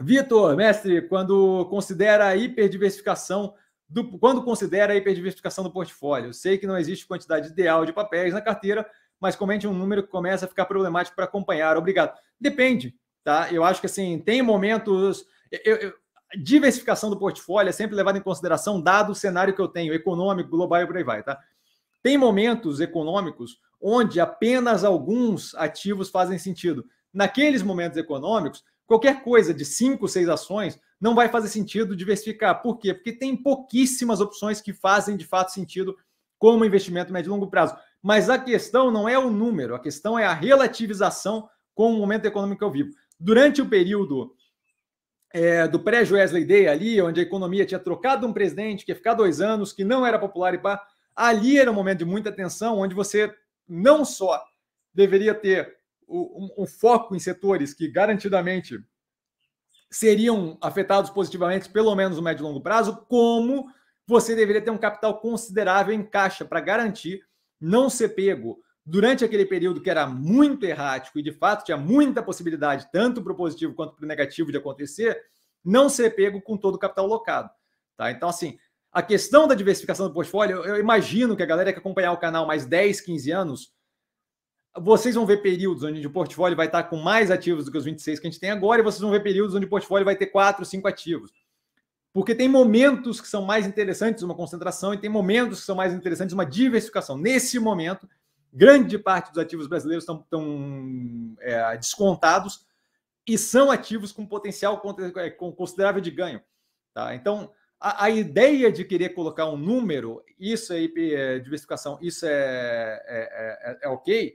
Vitor, mestre, quando considera a hiperdiversificação do, quando considera a hiperdiversificação do portfólio? Sei que não existe quantidade ideal de papéis na carteira, mas comente um número que começa a ficar problemático para acompanhar. Obrigado. Depende, tá? Eu acho que assim, tem momentos. Eu, eu, diversificação do portfólio é sempre levada em consideração, dado o cenário que eu tenho, econômico, global e por aí vai, tá? Tem momentos econômicos onde apenas alguns ativos fazem sentido. Naqueles momentos econômicos, Qualquer coisa de cinco, seis ações não vai fazer sentido diversificar. Por quê? Porque tem pouquíssimas opções que fazem de fato sentido como investimento médio e longo prazo. Mas a questão não é o número, a questão é a relativização com o momento econômico que eu vivo. Durante o período é, do pré-Wesley Day, ali, onde a economia tinha trocado um presidente, que ia ficar dois anos, que não era popular e pá, ali era um momento de muita tensão, onde você não só deveria ter um, um foco em setores que garantidamente seriam afetados positivamente, pelo menos no médio e longo prazo, como você deveria ter um capital considerável em caixa para garantir não ser pego durante aquele período que era muito errático e de fato tinha muita possibilidade, tanto para o positivo quanto para o negativo, de acontecer, não ser pego com todo o capital locado. Tá? Então, assim, a questão da diversificação do portfólio, eu imagino que a galera que acompanhar o canal mais 10, 15 anos vocês vão ver períodos onde o portfólio vai estar com mais ativos do que os 26 que a gente tem agora, e vocês vão ver períodos onde o portfólio vai ter 4, 5 ativos. Porque tem momentos que são mais interessantes uma concentração e tem momentos que são mais interessantes uma diversificação. Nesse momento, grande parte dos ativos brasileiros estão, estão é, descontados e são ativos com potencial é, considerável de ganho. Tá? Então, a, a, ideia de querer colocar um número, isso é diversificação, isso é, é, é, é ok,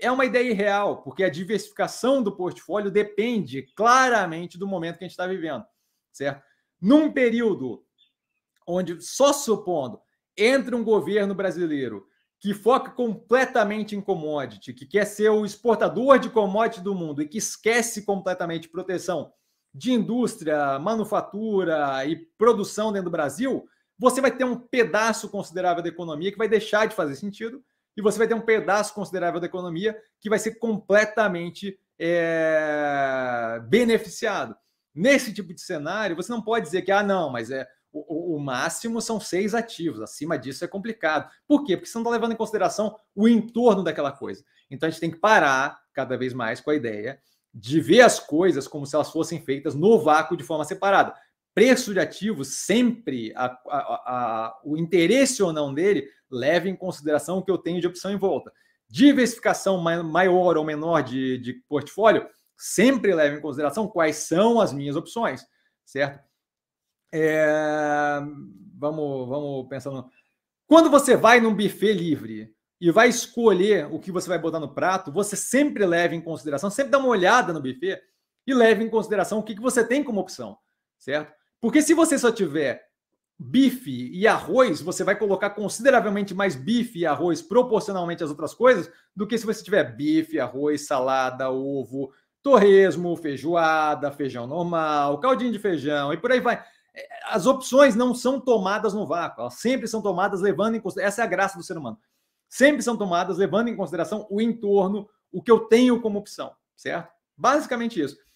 é uma ideia irreal, porque a diversificação do portfólio depende claramente do momento que a gente está vivendo, certo? Num período onde, só supondo, entra um governo brasileiro que foca completamente em commodity, que quer ser o exportador de commodity do mundo e que esquece completamente proteção de indústria, manufatura e produção dentro do Brasil, você vai ter um pedaço considerável da economia que vai deixar de fazer sentido e você vai ter um pedaço considerável da economia que vai ser completamente é, beneficiado. Nesse tipo de cenário, você não pode dizer que, ah, não, mas é o, o, máximo são seis ativos, acima disso é complicado. Por quê? Porque você não está levando em consideração o entorno daquela coisa. Então a gente tem que parar cada vez mais com a ideia de ver as coisas como se elas fossem feitas no vácuo de forma separada preço de ativo sempre, a, a, a, o interesse ou não dele, leva em consideração o que eu tenho de opção em volta. Diversificação maior ou menor de, de portfólio, sempre leva em consideração quais são as minhas opções, certo? É, vamos, vamos pensando. Quando você vai num buffet livre e vai escolher o que você vai botar no prato, você sempre leva em consideração, sempre dá uma olhada no buffet e leva em consideração o que, que você tem como opção, certo? Porque se você só tiver bife e arroz, você vai colocar consideravelmente mais bife e arroz proporcionalmente às outras coisas do que se você tiver bife, arroz, salada, ovo, torresmo, feijoada, feijão normal, caldinho de feijão e por aí vai. É, as opções não são tomadas no vácuo, elas sempre são tomadas levando em consideração. Essa é a graça do ser humano. Sempre são tomadas levando em consideração o entorno, o que eu tenho como opção, certo? Basicamente isso.